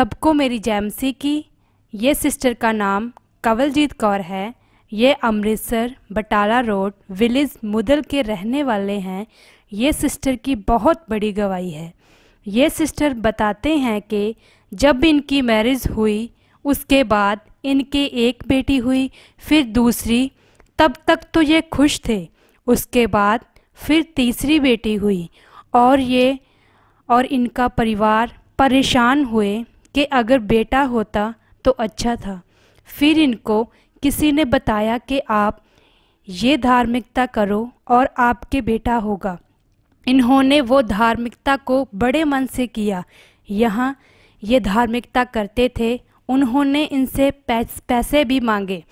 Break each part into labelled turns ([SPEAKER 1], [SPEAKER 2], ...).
[SPEAKER 1] सबको मेरी जैमसी की ये सिस्टर का नाम कवलजीत कौर है ये अमृतसर बटाला रोड विलेज मुदल के रहने वाले हैं ये सिस्टर की बहुत बड़ी गवाही है ये सिस्टर बताते हैं कि जब इनकी मैरिज हुई उसके बाद इनके एक बेटी हुई फिर दूसरी तब तक तो ये खुश थे उसके बाद फिर तीसरी बेटी हुई और ये और इनका परिवार परेशान हुए कि अगर बेटा होता तो अच्छा था फिर इनको किसी ने बताया कि आप ये धार्मिकता करो और आपके बेटा होगा इन्होंने वो धार्मिकता को बड़े मन से किया यहाँ ये धार्मिकता करते थे उन्होंने इनसे पैसे भी मांगे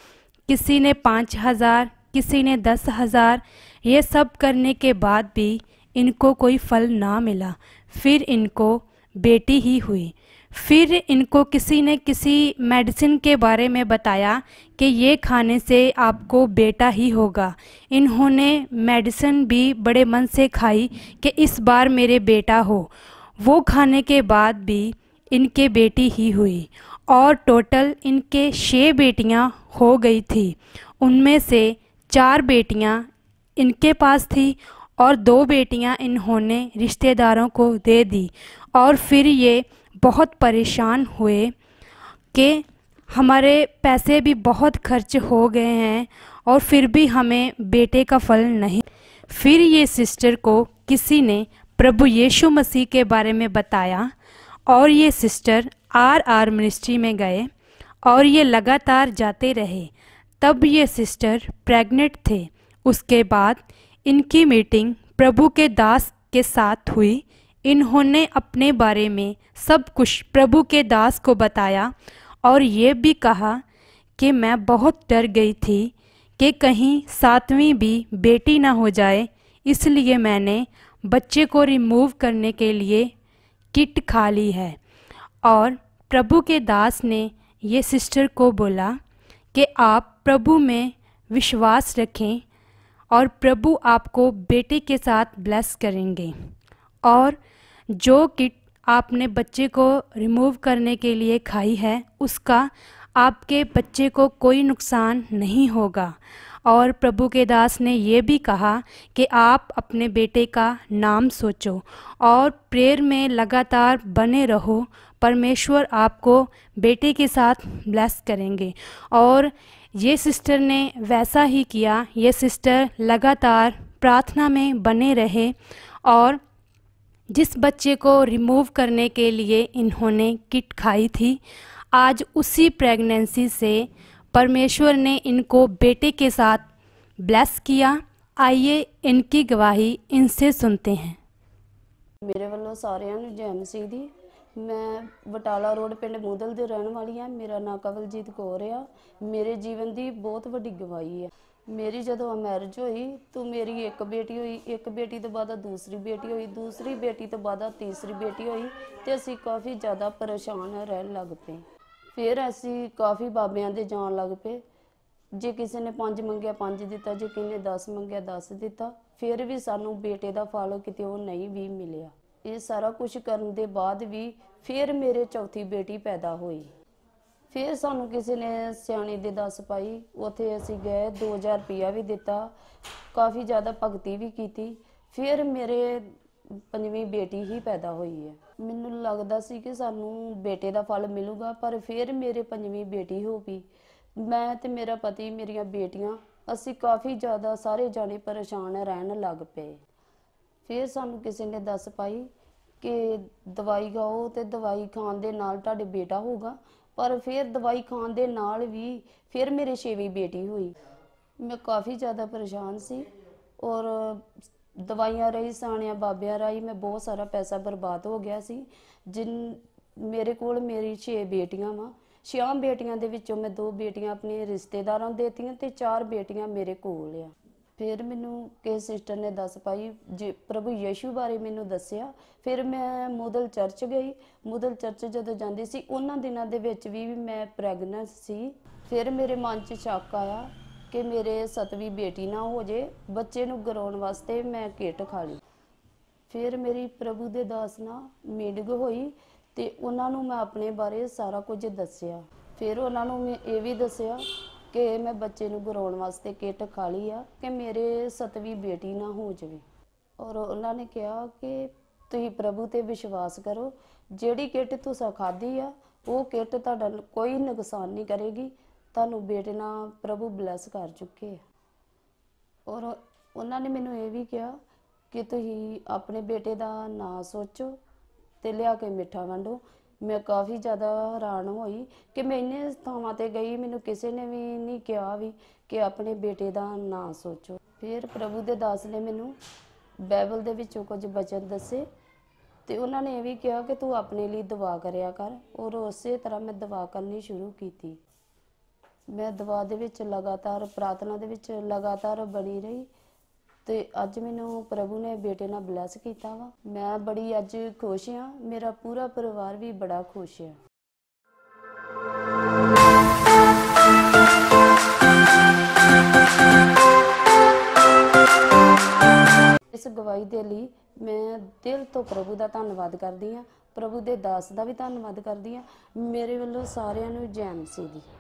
[SPEAKER 1] किसी ने पाँच हज़ार किसी ने दस हज़ार ये सब करने के बाद भी इनको कोई फल ना मिला फिर इनको बेटी ही हुई फिर इनको किसी ने किसी मेडिसिन के बारे में बताया कि ये खाने से आपको बेटा ही होगा इन्होंने मेडिसिन भी बड़े मन से खाई कि इस बार मेरे बेटा हो वो खाने के बाद भी इनके बेटी ही हुई और टोटल इनके छः बेटियां हो गई थी उनमें से चार बेटियां इनके पास थी और दो बेटियां इन्होंने रिश्तेदारों को दे दी और फिर ये बहुत परेशान हुए कि हमारे पैसे भी बहुत खर्च हो गए हैं और फिर भी हमें बेटे का फल नहीं फिर ये सिस्टर को किसी ने प्रभु यीशु मसीह के बारे में बताया और ये सिस्टर आर आर मिनिस्ट्री में गए और ये लगातार जाते रहे तब ये सिस्टर प्रेग्नेंट थे उसके बाद इनकी मीटिंग प्रभु के दास के साथ हुई इन्होंने अपने बारे में सब कुछ प्रभु के दास को बताया और ये भी कहा कि मैं बहुत डर गई थी कि कहीं सातवीं भी बेटी ना हो जाए इसलिए मैंने बच्चे को रिमूव करने के लिए किट खा ली है और प्रभु के दास ने ये सिस्टर को बोला कि आप प्रभु में विश्वास रखें और प्रभु आपको बेटे के साथ ब्लेस करेंगे और जो किट आपने बच्चे को रिमूव करने के लिए खाई है उसका आपके बच्चे को कोई नुकसान नहीं होगा और प्रभु के दास ने ये भी कहा कि आप अपने बेटे का नाम सोचो और प्रेयर में लगातार बने रहो परमेश्वर आपको बेटे के साथ ब्लेस करेंगे और ये सिस्टर ने वैसा ही किया ये सिस्टर लगातार प्रार्थना में बने रहे और जिस बच्चे को रिमूव करने के लिए इन्होंने किट खाई थी आज उसी प्रेगनेंसी से परमेश्वर ने इनको बेटे के साथ ब्लेस किया आइए इनकी गवाही इनसे सुनते हैं
[SPEAKER 2] मेरे वालों सारिया ਨੂੰ सिंह जी मैं बटाला रोड पिंड ਪਿੰਡ ਮੂਦਲ ਦੇ ਰਹਿਣ ਵਾਲੀ ਹਾਂ ਮੇਰਾ ਨਾਮ ਕਵਲਜੀਤ ਕੌਰ ਆ ਮੇਰੇ ਜੀਵਨ ਦੀ ਬਹੁਤ ਵੱਡੀ ਗਵਾਹੀ ਮੇਰੀ ਜਦੋਂ ਮੈਰਿਜ ਹੋਈ ਤੂੰ ਮੇਰੀ ਇੱਕ ਬੇਟੀ ਹੋਈ ਇੱਕ ਬੇਟੀ ਤੋਂ ਬਾਅਦ ਦੂਸਰੀ ਬੇਟੀ ਹੋਈ ਦੂਸਰੀ ਬੇਟੀ ਤੋਂ ਬਾਅਦ ਤੀਸਰੀ ਬੇਟੀ ਹੋਈ ਤੇ ਅਸੀਂ ਕਾਫੀ ਜ਼ਿਆਦਾ ਪਰੇਸ਼ਾਨ ਰਹਿਣ ਲੱਗ ਪਏ ਫਿਰ ਅਸੀਂ ਕਾਫੀ ਬਾਬਿਆਂ ਦੇ ਜਾਣ ਲੱਗ ਪਏ ਜੇ ਕਿਸੇ ਨੇ ਪੰਜ ਮੰਗਿਆ ਪੰਜ ਦਿੱਤਾ ਜੇ ਕਿਸੇ ਨੇ 10 ਮੰਗਿਆ 10 ਦਿੱਤਾ ਫਿਰ ਵੀ ਸਾਨੂੰ ਬੇਟੇ ਦਾ ਫਾਲੋ ਕਿਤੇ ਉਹ ਨਹੀਂ ਵੀ ਮਿਲਿਆ ਇਹ ਸਾਰਾ ਕੁਝ ਕਰਨ ਦੇ ਬਾਅਦ ਵੀ ਫਿਰ ਮੇਰੇ ਚੌਥੀ ਬੇਟੀ ਪੈਦਾ ਹੋਈ ਫਿਰ ਸਾਨੂੰ ਕਿਸੇ ਨੇ ਸਿਆਣੀ ਦੇ ਦੱਸ ਪਾਈ ਉਥੇ ਅਸੀਂ ਗਏ 2000 ਰੁਪਿਆ ਵੀ ਦਿੱਤਾ ਕਾਫੀ ਜ਼ਿਆਦਾ ਭਗਤੀ ਵੀ ਕੀਤੀ ਫਿਰ ਮੇਰੇ ਪੰਜਵੀਂ ਬੇਟੀ ਹੀ ਪੈਦਾ ਹੋਈ ਹੈ ਮੈਨੂੰ ਲੱਗਦਾ ਸੀ ਕਿ ਸਾਨੂੰ ਬੇਟੇ ਦਾ ਫਲ ਮਿਲੂਗਾ ਪਰ ਫਿਰ ਮੇਰੇ ਪੰਜਵੀਂ ਬੇਟੀ ਹੋ ਗਈ ਮੈਂ ਤੇ ਮੇਰਾ ਪਤੀ ਮੇਰੀਆਂ ਬੇਟੀਆਂ ਅਸੀਂ ਕਾਫੀ ਜ਼ਿਆਦਾ ਸਾਰੇ ਜਾਣੇ ਪਰੇਸ਼ਾਨ ਰਹਿਣ ਲੱਗ ਪਏ ਫਿਰ ਸਾਨੂੰ ਕਿਸੇ ਨੇ ਦੱਸ ਪਾਈ ਕਿ ਦਵਾਈ ਖਾਓ ਤੇ ਦਵਾਈ ਖਾਣ ਦੇ ਨਾਲ ਤੁਹਾਡੇ ਬੇਟਾ ਹੋਊਗਾ ਪਰ ਫਿਰ ਦਵਾਈ ਖਾਣ ਦੇ ਨਾਲ ਵੀ ਫਿਰ ਮੇਰੇ ਛੇਵੀਂ ਬੇਟੀ ਹੋਈ ਮੈਂ ਕਾਫੀ ਜ਼ਿਆਦਾ ਪਰੇਸ਼ਾਨ ਸੀ ਔਰ ਦਵਾਈਆਂ ਰਹੀ ਸਾਣਿਆ ਬਾਬਿਆਂ ਰਾਈ ਮੈਂ ਬਹੁਤ ਸਾਰਾ ਪੈਸਾ ਬਰਬਾਦ ਹੋ ਗਿਆ ਸੀ ਜਿਨ ਮੇਰੇ ਕੋਲ ਮੇਰੀ 6 ਬੇਟੀਆਂ ਵਾ ਛਿਆਂ ਬੇਟੀਆਂ ਦੇ ਵਿੱਚੋਂ ਮੈਂ ਦੋ ਬੇਟੀਆਂ ਆਪਣੇ ਰਿਸ਼ਤੇਦਾਰਾਂ ਨੂੰ ਦੇਤੀਆਂ ਤੇ ਚਾਰ ਬੇਟੀਆਂ ਮੇਰੇ ਕੋਲ ਆ ਫਿਰ ਮੈਨੂੰ ਕਿਸ ਸਿਸਟਰ ਨੇ ਦੱਸ ਪਾਈ ਜੇ ਪ੍ਰਭੂ ਯੇਸ਼ੂ ਬਾਰੇ ਮੈਨੂੰ ਦੱਸਿਆ ਫਿਰ ਮੈਂ ਮੋਦਲ ਚਰਚ ਗਈ ਮੋਦਲ ਚਰਚ ਜਦੋਂ ਜਾਂਦੀ ਸੀ ਉਹਨਾਂ ਦਿਨਾਂ ਦੇ ਵਿੱਚ ਵੀ ਮੈਂ ਪ੍ਰੈਗਨੈਂਟ ਸੀ ਫਿਰ ਮੇਰੇ ਮਨ 'ਚ ਸ਼ੱਕ ਆਇਆ ਕਿ ਮੇਰੇ ਸਤਵੀਂ ਬੇਟੀ ਨਾ ਹੋ ਜੇ ਬੱਚੇ ਨੂੰ ਗਰਾਉਣ ਵਾਸਤੇ ਮੈਂ ਕਿਟ ਖਾ ਲਈ ਫਿਰ ਮੇਰੀ ਪ੍ਰਭੂ ਦੇ ਦਾਸ ਨਾਲ ਮੀਟਿੰਗ ਹੋਈ ਤੇ ਉਹਨਾਂ ਨੂੰ ਮੈਂ ਆਪਣੇ ਬਾਰੇ ਸਾਰਾ ਕੁਝ ਦੱਸਿਆ ਫਿਰ ਉਹਨਾਂ ਨੂੰ ਮੈਂ ਇਹ ਵੀ ਦੱਸਿਆ ਕਿ ਮੈਂ ਬੱਚੇ ਨੂੰ ਗਰਾਉਣ ਵਾਸਤੇ ਕਿੱਟ ਲਈ ਆ ਕਿ ਮੇਰੇ ਸਤਵੀਂ ਬੇਟੀ ਨਾ ਹੋ ਜਵੇ ਔਰ ਉਹਨਾਂ ਨੇ ਕਿਹਾ ਕਿ ਤੁਸੀਂ ਪ੍ਰਭੂ ਤੇ ਵਿਸ਼ਵਾਸ ਕਰੋ ਜਿਹੜੀ ਕਿੱਟ ਤੁਸੀਂ ਖਾਦੀ ਆ ਉਹ ਕਿੱਟ ਤੁਹਾਡਾ ਕੋਈ ਨੁਕਸਾਨ ਨਹੀਂ ਕਰੇਗੀ ਤੁਹਾਨੂੰ ਬੇਟੇ ਨਾਲ ਪ੍ਰਭੂ ਬਲੈਸ ਕਰ ਚੁੱਕੇ ਆ ਔਰ ਉਹਨਾਂ ਨੇ ਮੈਨੂੰ ਇਹ ਵੀ ਕਿਹਾ ਕਿ ਤੁਸੀਂ ਆਪਣੇ ਬੇਟੇ ਦਾ ਨਾਂ ਸੋਚੋ ਤੇ ਲਿਆ ਕੇ ਮਿੱਠਾ ਵੰਡੋ ਮੈਂ ਕਾਫੀ ਜ਼ਿਆਦਾ ਹੈਰਾਨ ਹੋਈ ਕਿ ਮੈਂ ਇੰਨੇ ਥਾਵਾਂ ਤੇ ਗਈ ਮੈਨੂੰ ਕਿਸੇ ਨੇ ਵੀ ਨਹੀਂ ਕਿਹਾ ਵੀ ਕਿ ਆਪਣੇ ਬੇਟੇ ਦਾ ਨਾਂ ਸੋਚੋ ਫਿਰ ਪ੍ਰਭੂ ਦੇ ਦਾਸ ਨੇ ਮੈਨੂੰ ਬਾਈਬਲ ਦੇ ਵਿੱਚੋਂ ਕੁਝ ਬਚਨ ਦੱਸੇ ਤੇ ਉਹਨਾਂ ਨੇ ਇਹ ਵੀ ਕਿਹਾ ਕਿ ਤੂੰ ਆਪਣੇ ਲਈ ਦੁਆ ਕਰਿਆ ਕਰ ਔਰ ਉਸੇ ਤਰ੍ਹਾਂ ਮੈਂ ਦੁਆ ਕਰਨੀ ਸ਼ੁਰੂ ਕੀਤੀ ਮੈਂ ਦੁਆ ਦੇ ਵਿੱਚ ਲਗਾਤਾਰ ਪ੍ਰਾਰਥਨਾ ਦੇ ਵਿੱਚ ਲਗਾਤਾਰ ਬਣੀ ਰਹੀ ਤੇ ਅੱਜ ਮੈਨੂੰ ਪ੍ਰਭੂ ਨੇ ਬੇਟੇ ਨਾਲ ਬਲੈਸ ਕੀਤਾ ਵਾ ਮੈਂ ਬੜੀ ਅੱਜ ਖੁਸ਼ ਹਾਂ ਮੇਰਾ ਪੂਰਾ ਪਰਿਵਾਰ ਵੀ ਬੜਾ ਖੁਸ਼ ਹੈ ਇਸ ਗਵਾਹੀ ਦੇ ਲਈ ਮੈਂ ਦਿਲ ਤੋਂ ਪ੍ਰਭੂ ਦਾ ਧੰਨਵਾਦ ਕਰਦੀ ਹਾਂ ਪ੍ਰਭੂ ਦੇ ਦਾਸ ਦਾ ਵੀ ਧੰਨਵਾਦ ਕਰਦੀ ਹਾਂ ਮੇਰੇ ਵੱਲੋਂ ਸਾਰਿਆਂ ਨੂੰ ਜੈ ਮਸੀਹ ਦੀ